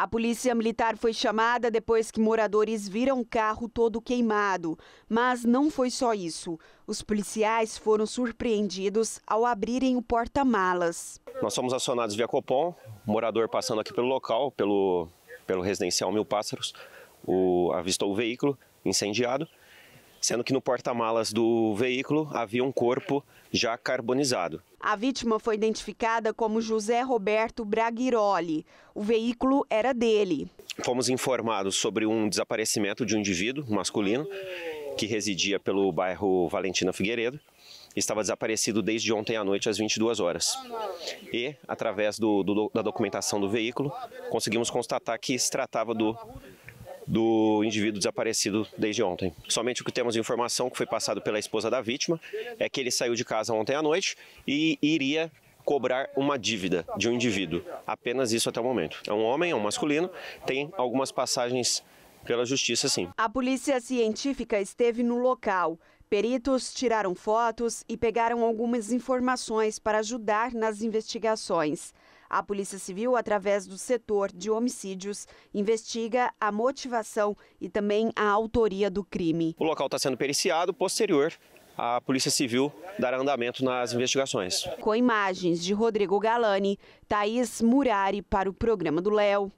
A polícia militar foi chamada depois que moradores viram o carro todo queimado. Mas não foi só isso. Os policiais foram surpreendidos ao abrirem o porta-malas. Nós fomos acionados via Copom, morador passando aqui pelo local, pelo, pelo residencial Mil Pássaros, o, avistou o veículo incendiado sendo que no porta-malas do veículo havia um corpo já carbonizado. A vítima foi identificada como José Roberto Braghiroli. O veículo era dele. Fomos informados sobre um desaparecimento de um indivíduo masculino que residia pelo bairro Valentina Figueiredo. Estava desaparecido desde ontem à noite às 22 horas. E, através do, do, da documentação do veículo, conseguimos constatar que se tratava do do indivíduo desaparecido desde ontem. Somente o que temos informação que foi passado pela esposa da vítima é que ele saiu de casa ontem à noite e iria cobrar uma dívida de um indivíduo. Apenas isso até o momento. É um homem, é um masculino, tem algumas passagens pela justiça, sim. A polícia científica esteve no local. Peritos tiraram fotos e pegaram algumas informações para ajudar nas investigações. A Polícia Civil, através do setor de homicídios, investiga a motivação e também a autoria do crime. O local está sendo periciado, posterior a Polícia Civil dará andamento nas investigações. Com imagens de Rodrigo Galani, Thaís Murari para o programa do Léo.